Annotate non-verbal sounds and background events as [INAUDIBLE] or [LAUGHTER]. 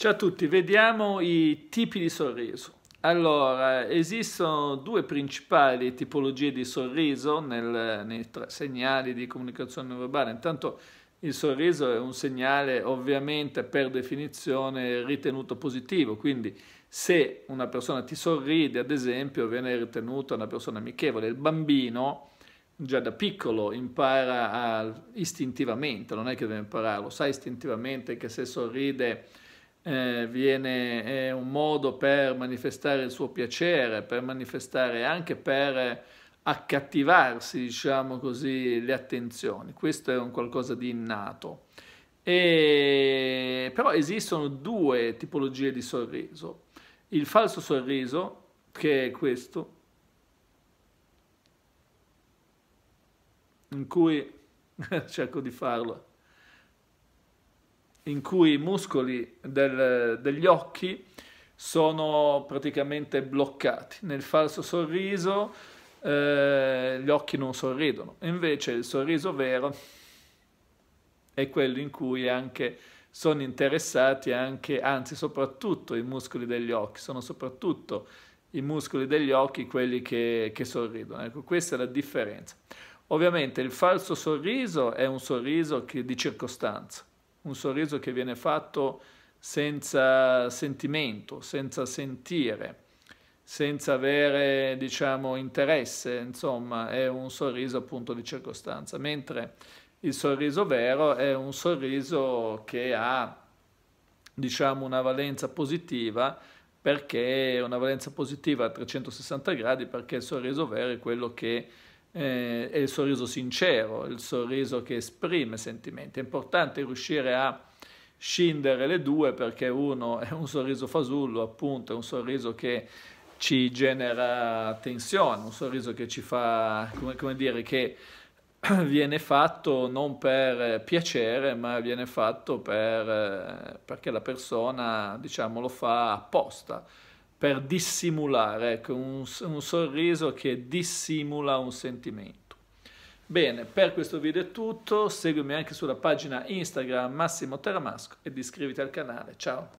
Ciao a tutti, vediamo i tipi di sorriso. Allora, esistono due principali tipologie di sorriso nel, nei segnali di comunicazione verbale. Intanto il sorriso è un segnale ovviamente per definizione ritenuto positivo, quindi se una persona ti sorride, ad esempio, viene ritenuta una persona amichevole. Il bambino già da piccolo impara a, istintivamente, non è che deve impararlo, sa istintivamente che se sorride eh, viene, è un modo per manifestare il suo piacere, per manifestare anche per accattivarsi, diciamo così, le attenzioni. Questo è un qualcosa di innato. E... Però esistono due tipologie di sorriso. Il falso sorriso, che è questo, in cui [LAUGHS] cerco di farlo in cui i muscoli del, degli occhi sono praticamente bloccati. Nel falso sorriso eh, gli occhi non sorridono, invece il sorriso vero è quello in cui anche sono interessati anche, anzi soprattutto i muscoli degli occhi, sono soprattutto i muscoli degli occhi quelli che, che sorridono. Ecco, questa è la differenza. Ovviamente il falso sorriso è un sorriso che, di circostanza, un sorriso che viene fatto senza sentimento, senza sentire, senza avere, diciamo, interesse, insomma, è un sorriso appunto di circostanza, mentre il sorriso vero è un sorriso che ha, diciamo, una valenza positiva, perché è una valenza positiva a 360 gradi, perché il sorriso vero è quello che eh, è il sorriso sincero, il sorriso che esprime sentimenti. È importante riuscire a scindere le due perché uno è un sorriso fasullo, appunto, è un sorriso che ci genera tensione, un sorriso che ci fa, come, come dire, che [CLEARS THROAT] viene fatto non per piacere, ma viene fatto per, eh, perché la persona, diciamo, lo fa apposta per dissimulare, ecco, un, un sorriso che dissimula un sentimento. Bene, per questo video è tutto, seguimi anche sulla pagina Instagram Massimo Teramasco ed iscriviti al canale. Ciao!